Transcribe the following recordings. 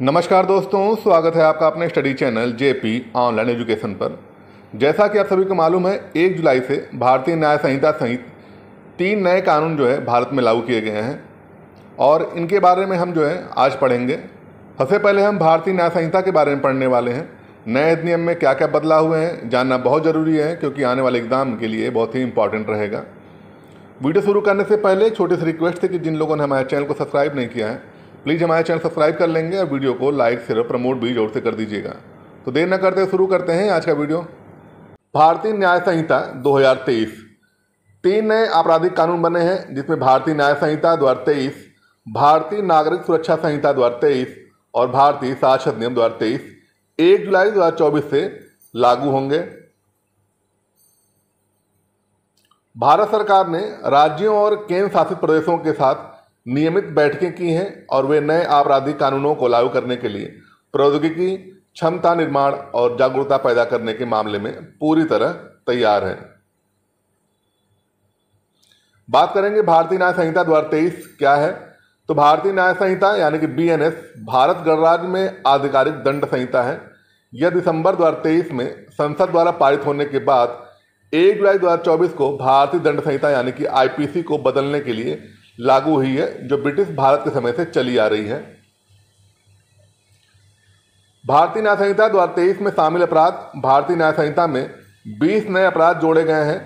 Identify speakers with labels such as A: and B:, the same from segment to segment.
A: नमस्कार दोस्तों स्वागत है आपका अपने study channel JP online education पर जैसा कि आप सभी को मालूम है एक जुलाई से भारतीय न्याय संहिता सहित तीन नए कानून जो है भारत में लागू किए गए हैं और इनके बारे में हम जो है आज पढ़ेंगे सबसे पहले हम भारतीय न्याय संहिता के बारे में पढ़ने वाले हैं नए अधिनियम में क्या क्या बदलाव हुए हैं जानना बहुत ज़रूरी है क्योंकि आने वाले एग्ज़ाम के लिए बहुत ही इंपॉर्टेंट रहेगा वीडियो शुरू करने से पहले एक छोटी सी रिक्वेस्ट थी कि जिन लोगों ने हमारे चैनल को सब्सक्राइब नहीं किया है प्लीज़ हमारा चैनल सब्सक्राइब कर लेंगे और वीडियो को लाइक शेयर और प्रमोट भी जोर से कर दीजिएगा तो देर न करते शुरू करते हैं आज का वीडियो भारतीय न्याय संहिता 2023 तीन नए आपराधिक कानून बने हैं जिसमें भारतीय न्याय संहिता दो भारतीय नागरिक सुरक्षा संहिता दो और भारतीय साक्षर नियम दो एक जुलाई चौबीस से लागू होंगे भारत सरकार ने राज्यों और केंद्र शासित प्रदेशों के साथ नियमित बैठकें की हैं और वे नए आपराधिक कानूनों को लागू करने के लिए प्रौद्योगिकी क्षमता निर्माण और जागरूकता पैदा करने के मामले में पूरी तरह तैयार है बात करेंगे भारतीय न्याय संहिता दो क्या है तो भारतीय न्याय संहिता यानी कि बीएनएस भारत गणराज्य में आधिकारिक दंड संहिता है यह दिसंबर तेईस में संसद द्वारा पारित होने के बाद एक जुलाई दो को भारतीय दंड संहिता यानी कि आईपीसी को बदलने के लिए लागू हुई है जो ब्रिटिश भारत के समय से चली आ रही है भारतीय न्याय संहिता दो में शामिल अपराध भारतीय न्याय संहिता में 20 नए अपराध जोड़े गए हैं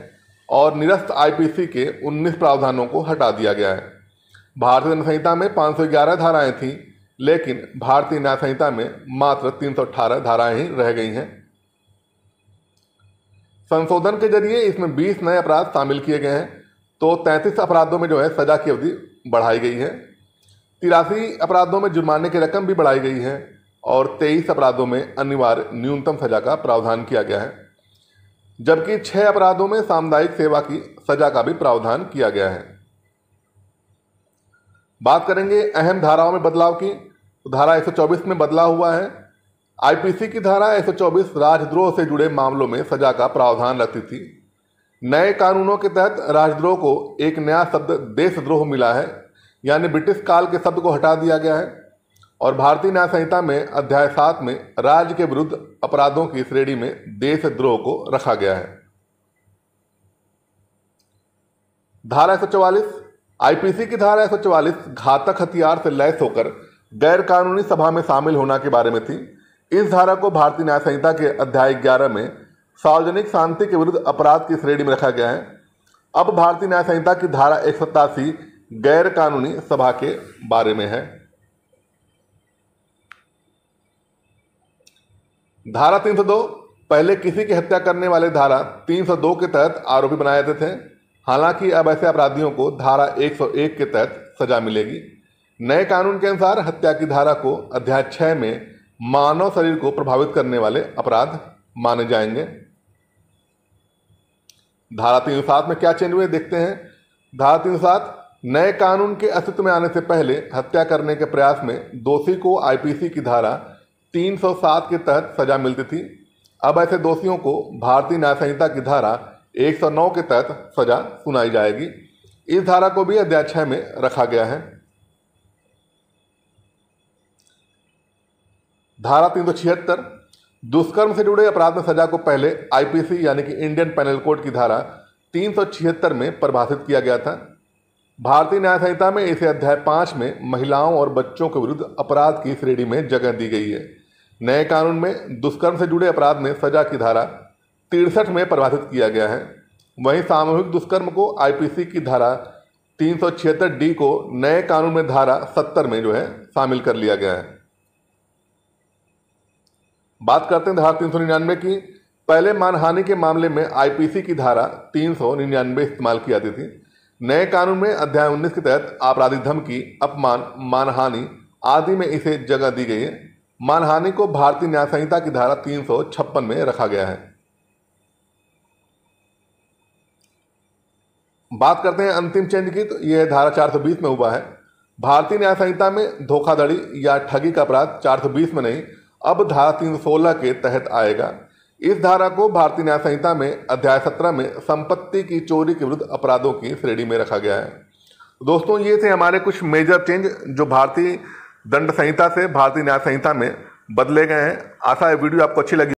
A: और निरस्त आईपीसी के 19 प्रावधानों को हटा दिया गया है भारतीय न्याय संहिता में 511 धाराएं थीं लेकिन भारतीय न्याय संहिता में मात्र 318 धाराएं ही रह गई हैं संशोधन के जरिए इसमें 20 नए अपराध शामिल किए गए हैं तो तैंतीस अपराधों में जो है सज़ा की अवधि बढ़ाई गई है तिरासी अपराधों में जुर्माने की रकम भी बढ़ाई गई है और तेईस अपराधों में अनिवार्य न्यूनतम सज़ा का प्रावधान किया गया है जबकि छः अपराधों में सामुदायिक सेवा की सज़ा का भी प्रावधान किया गया है बात करेंगे अहम धाराओं में बदलाव की धारा 124 में बदलाव हुआ है आईपीसी की धारा 124 राजद्रोह से जुड़े मामलों में सजा का प्रावधान रखती थी नए कानूनों के तहत राजद्रोह को एक नया शब्द देशद्रोह मिला है यानी ब्रिटिश काल के शब्द को हटा दिया गया है और भारतीय न्याय संहिता में अध्याय सात में राज्य के विरुद्ध अपराधों की श्रेणी में देशद्रोह को रखा गया है धारा एक आईपीसी की धारा एक घातक हथियार से लैस होकर गैर कानूनी सभा में शामिल होना के बारे में थी इस धारा को भारतीय न्याय संहिता के अध्याय ग्यारह में सार्वजनिक शांति के विरुद्ध अपराध की श्रेणी में रखा गया है अब भारतीय न्याय संहिता की धारा एक सौ सतासी गैरकानूनी सभा के बारे में है धारा तीन सौ दो पहले किसी की हत्या करने वाले धारा 302 के तहत आरोपी बनाए जाते थे हालांकि अब ऐसे अपराधियों को धारा 101 के तहत सजा मिलेगी नए कानून के अनुसार हत्या की धारा को अध्याय 6 में मानव शरीर को प्रभावित करने वाले अपराध माने जाएंगे धारा तीन सात में क्या चेंज हुए देखते हैं धारा तीन सात नए कानून के अस्तित्व में आने से पहले हत्या करने के प्रयास में दोषी को आईपीसी की धारा 307 के तहत सजा मिलती थी अब ऐसे दोषियों को भारतीय न्याय संहिता की धारा 109 के तहत सजा सुनाई जाएगी इस धारा को भी अध्याय में रखा गया है धारा तीन सौ छिहत्तर दुष्कर्म से जुड़े अपराध में सजा को पहले आईपीसी यानी कि इंडियन पैनल कोड की धारा तीन में परिभाषित किया गया था भारतीय न्याय संहिता में इसे अध्याय पाँच में महिलाओं और बच्चों के विरुद्ध अपराध की श्रेणी में जगह दी गई है नए कानून में दुष्कर्म से जुड़े अपराध में सजा की धारा तिरसठ में परिभाषित किया गया है वहीं सामूहिक दुष्कर्म को आईपीसी की धारा तीन डी को नए कानून में धारा सत्तर में जो है शामिल कर लिया गया है बात करते हैं धारा तीन सौ निन्यानवे की पहले मानहानि के मामले में आईपीसी की धारा तीन सौ निन्यानवे इस्तेमाल की जाती थी नए कानून में अध्याय उन्नीस के तहत आपराधिक धमकी अपमान मानहानि आदि में इसे जगह दी गई है मानहानि को भारतीय न्याय संहिता की धारा तीन सौ छप्पन में रखा गया है बात करते हैं अंतिम चेंज की तो यह धारा 420 में हुआ है भारतीय न्याय संहिता में धोखाधड़ी या ठगी का अपराध 420 में नहीं अब धारा तीन के तहत आएगा इस धारा को भारतीय न्याय संहिता में अध्याय सत्रह में संपत्ति की चोरी के विरुद्ध अपराधों की श्रेणी में रखा गया है दोस्तों ये थे हमारे कुछ मेजर चेंज जो भारतीय दंड संहिता से भारतीय न्याय संहिता में बदले गए हैं आशा है वीडियो आपको अच्छी लगी